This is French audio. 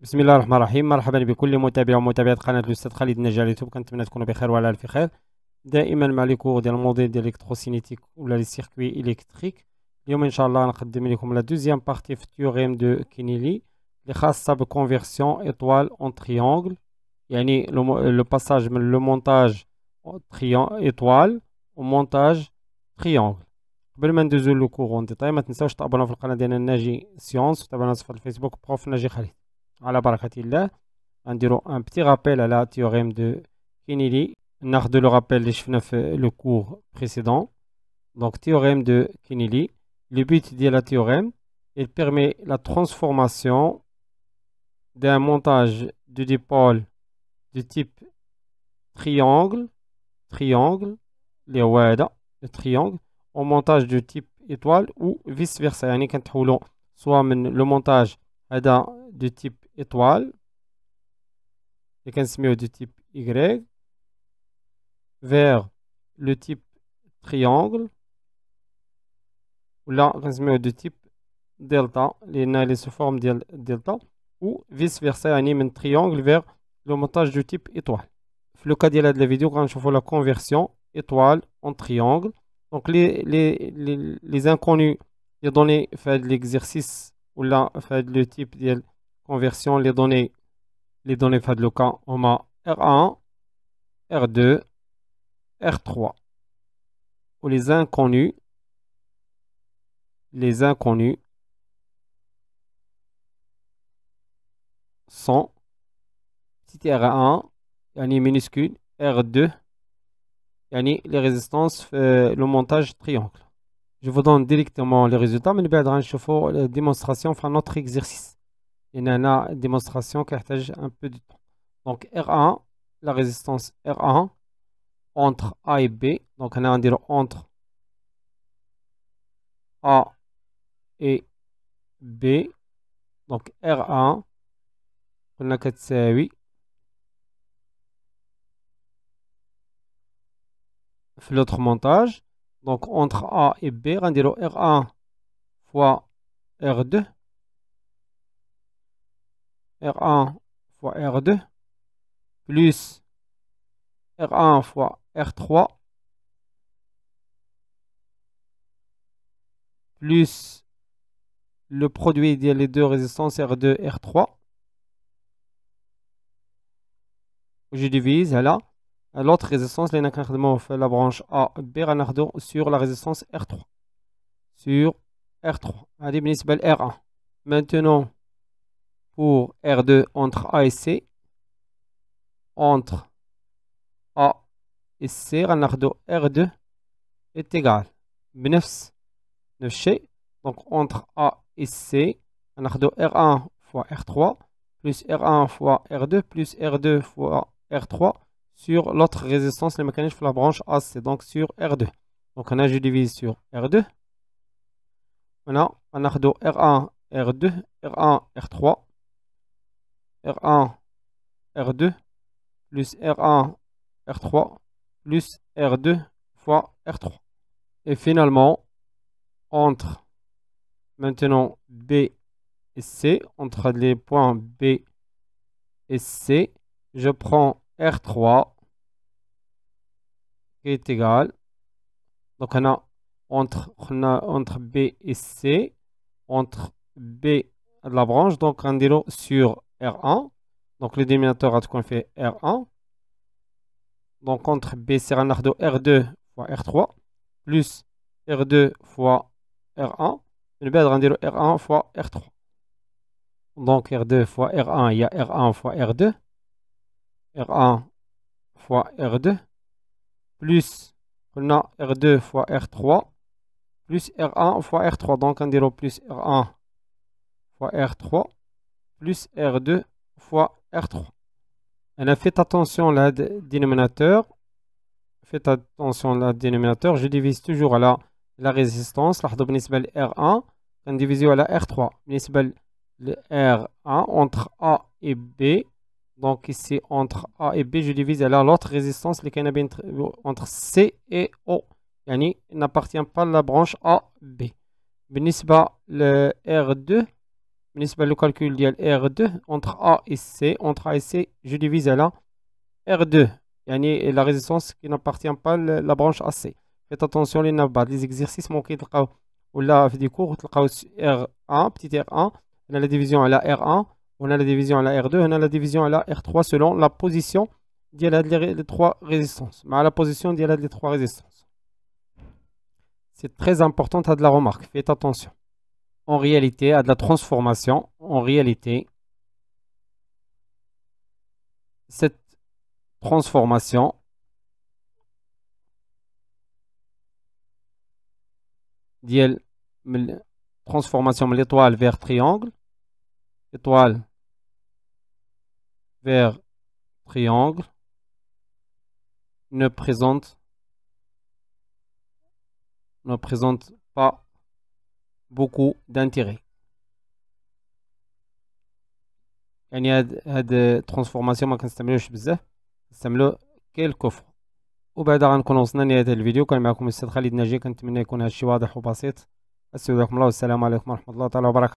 بسم الله الرحمن الرحيم مرحبا بكل متابع ومتابعات قناة الأستاذ خالد نجار يوتيوب كنتمنى تكونوا بخير وعلى ألف خير دائما مع لي كور ديال الموديل ديال الكتروسينيتيك ولا لي سيركوي إلكتريك اليوم إن شاء الله غنقدم لكم لا دوزيام بارتي في تيوريم دو كينيلي اللي خاصة بكونفيرسيون ايطوال أون تريونغل يعني لو باساج من لو مونتاج إطوال ومونتاج تريونغل قبل ما ندوزو لو كور اون ديتاي ما تنساوش تابوناو في القناة ديالنا ناجي سيونس وتابعونا في الفيسبوك بروف ناجي خالد On dira un petit rappel à la théorème de On Nous le rappel de euh, le cours précédent. Donc, théorème de Kinelli. Le but de la théorème, il permet la transformation d'un montage de dipôle de type triangle, triangle, les le triangle, au montage de type étoile ou vice-versa. Soit le montage de type étoile et 15 semi du type Y vers le type triangle ou là le du type delta les nains se forme delta ou vice versa anime un triangle vers le montage du type étoile le cas de la vidéo quand je vois la conversion étoile en triangle donc les les, inconnus les données fait l'exercice ou là fait le type delta conversion les données les données FADLOCA, on a R1, R2, R3 ou les inconnus les inconnus sont c'est R1 minuscule R2 yani les résistances euh, le montage triangle je vous donne directement les résultats mais nous allons faire la démonstration faire notre exercice il y a une démonstration qui a un peu de temps. Donc R1, la résistance R1 entre A et B. Donc on a un dire entre A et B. Donc R1 on قلنا كتساوي في L'autre montage. Donc, entre A et B dire R1 fois R2 R1 fois R2 plus R1 fois R3 plus le produit des deux résistances R2 R3 je divise là l'autre résistance les la branche A sur la résistance R3 sur R3 R1 maintenant pour R2 entre A et C. Entre A et C R2 est égal B9, نفس donc entre A et C R1 fois R3 plus R1 fois R2 plus R2 fois R3 sur l'autre résistance les mécanismes de la branche AC donc sur R2 donc on a je divise sur R2 on on R1 R2 R1 R3 R1, R2, plus R1, R3, plus R2 fois R3. Et finalement, entre maintenant B et C, entre les points B et C, je prends R3 qui est égal. Donc on a entre, entre B et C, entre B la branche, donc on délo sur R1. Donc le dénominateur a tout fait R1. Donc contre B, c'est R2 fois R3 plus R2 fois R1. Le B, R1 fois R3. Donc R2 fois R1, il y a R1 fois R2. R1 fois R2 plus on a R2 fois R3 plus R1 fois R3. Donc on dira plus R1 fois R3 plus R2 fois R3. Elle a attention à la dénominateur. Faites attention à la dénominateur. Je divise toujours à la, la résistance. La R1, on divise à la R3. R1 entre A et B. Donc ici, entre A et B, je divise à l'autre résistance entre C et O. Yani, n'appartient pas à la branche A, B. بالنسبة le R2 le calcul ديال R2 entre A et C entre A et C je divise la R2 يعني la résistance qui n'appartient pas à la branche AC faites attention les les exercices manqués la des cours R1 petit 1 on a la division à la R1 on a la division à la R2 on a la division à la R3 selon la position des trois résistances mais la position trois résistances c'est très important de la remarque faites attention en réalité à de la transformation. En réalité, cette transformation transformation de l'étoile vers triangle étoile vers triangle ne présente ne présente pas beaucoup d'intérêt. يعني هاد هاد ترانسفورماسيون ما كنستعملوش بزاف نستعملو كيلكو فوا وبعدا غنكون وصلنا لنهاية هاد الفيديو كان معكم الاستاذ خالد ناجي كنتمنى يكون هادشي واضح وبسيط استودعكم الله والسلام عليكم ورحمة الله تعالى وبركاته